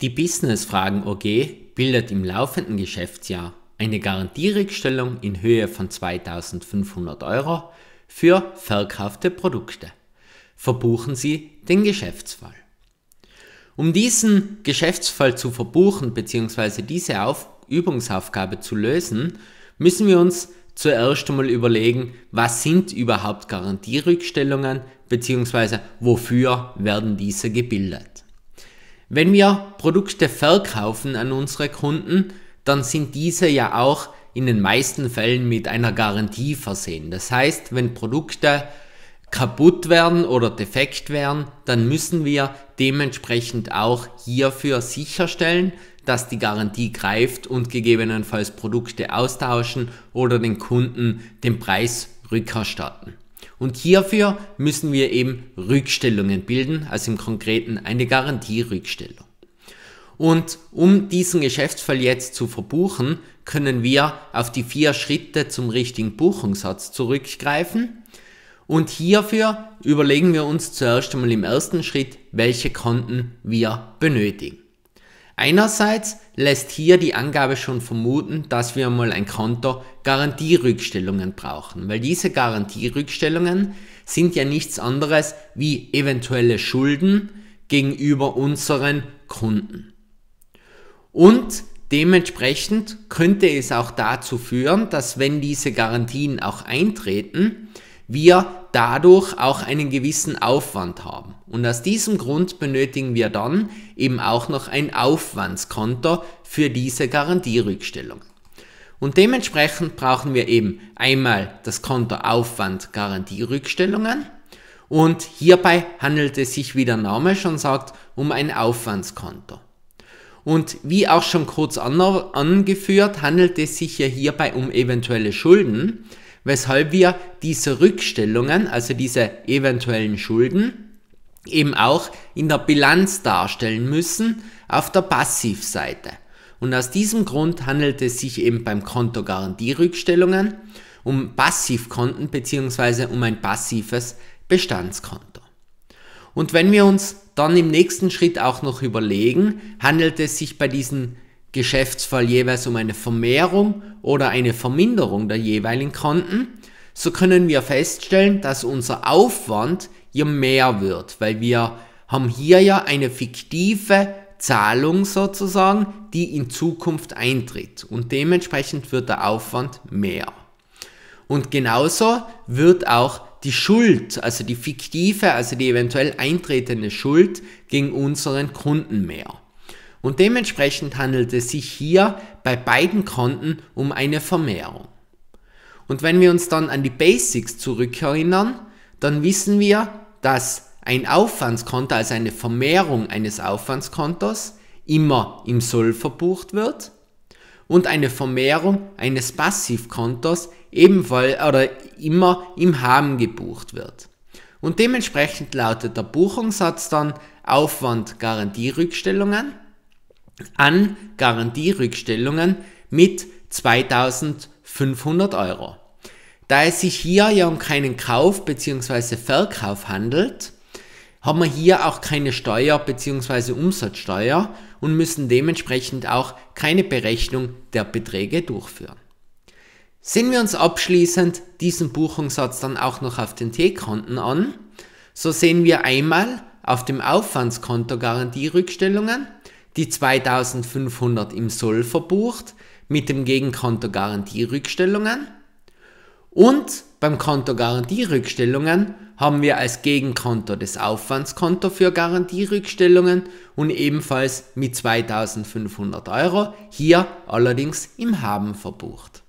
Die Businessfragen OG bildet im laufenden Geschäftsjahr eine Garantierückstellung in Höhe von 2500 Euro für verkaufte Produkte. Verbuchen Sie den Geschäftsfall. Um diesen Geschäftsfall zu verbuchen bzw. diese Auf Übungsaufgabe zu lösen, müssen wir uns zuerst einmal überlegen, was sind überhaupt Garantierückstellungen bzw. wofür werden diese gebildet. Wenn wir Produkte verkaufen an unsere Kunden, dann sind diese ja auch in den meisten Fällen mit einer Garantie versehen. Das heißt, wenn Produkte kaputt werden oder defekt werden, dann müssen wir dementsprechend auch hierfür sicherstellen, dass die Garantie greift und gegebenenfalls Produkte austauschen oder den Kunden den Preis rückerstatten. Und hierfür müssen wir eben Rückstellungen bilden, also im Konkreten eine Garantierückstellung. Und um diesen Geschäftsfall jetzt zu verbuchen, können wir auf die vier Schritte zum richtigen Buchungssatz zurückgreifen. Und hierfür überlegen wir uns zuerst einmal im ersten Schritt, welche Konten wir benötigen. Einerseits lässt hier die Angabe schon vermuten, dass wir mal ein Konto Garantierückstellungen brauchen, weil diese Garantierückstellungen sind ja nichts anderes wie eventuelle Schulden gegenüber unseren Kunden. Und dementsprechend könnte es auch dazu führen, dass wenn diese Garantien auch eintreten, wir dadurch auch einen gewissen Aufwand haben. Und aus diesem Grund benötigen wir dann eben auch noch ein Aufwandskonto für diese Garantierückstellung. Und dementsprechend brauchen wir eben einmal das Konto Aufwand Garantierückstellungen und hierbei handelt es sich, wie der Name schon sagt, um ein Aufwandskonto. Und wie auch schon kurz angeführt, handelt es sich ja hierbei um eventuelle Schulden, weshalb wir diese Rückstellungen, also diese eventuellen Schulden, eben auch in der Bilanz darstellen müssen auf der Passivseite. Und aus diesem Grund handelt es sich eben beim Konto Garantierückstellungen um Passivkonten bzw. um ein passives Bestandskonto. Und wenn wir uns dann im nächsten Schritt auch noch überlegen, handelt es sich bei diesen Geschäftsfall jeweils um eine Vermehrung oder eine Verminderung der jeweiligen Konten, so können wir feststellen, dass unser Aufwand hier mehr wird, weil wir haben hier ja eine fiktive Zahlung sozusagen, die in Zukunft eintritt und dementsprechend wird der Aufwand mehr. Und genauso wird auch die Schuld, also die fiktive, also die eventuell eintretende Schuld gegen unseren Kunden mehr. Und dementsprechend handelt es sich hier bei beiden Konten um eine Vermehrung. Und wenn wir uns dann an die Basics zurückerinnern, dann wissen wir, dass ein Aufwandskonto, also eine Vermehrung eines Aufwandskontos, immer im Soll verbucht wird und eine Vermehrung eines Passivkontos ebenfalls oder immer im Haben gebucht wird. Und dementsprechend lautet der Buchungssatz dann Aufwand Garantierückstellungen an Garantierückstellungen mit 2500 Euro. Da es sich hier ja um keinen Kauf bzw. Verkauf handelt, haben wir hier auch keine Steuer bzw. Umsatzsteuer und müssen dementsprechend auch keine Berechnung der Beträge durchführen. Sehen wir uns abschließend diesen Buchungssatz dann auch noch auf den T-Konten an, so sehen wir einmal auf dem Aufwandskonto Garantierückstellungen die 2500 im Soll verbucht mit dem Gegenkonto Garantierückstellungen. Und beim Konto Garantierückstellungen haben wir als Gegenkonto das Aufwandskonto für Garantierückstellungen und ebenfalls mit 2500 Euro, hier allerdings im Haben verbucht.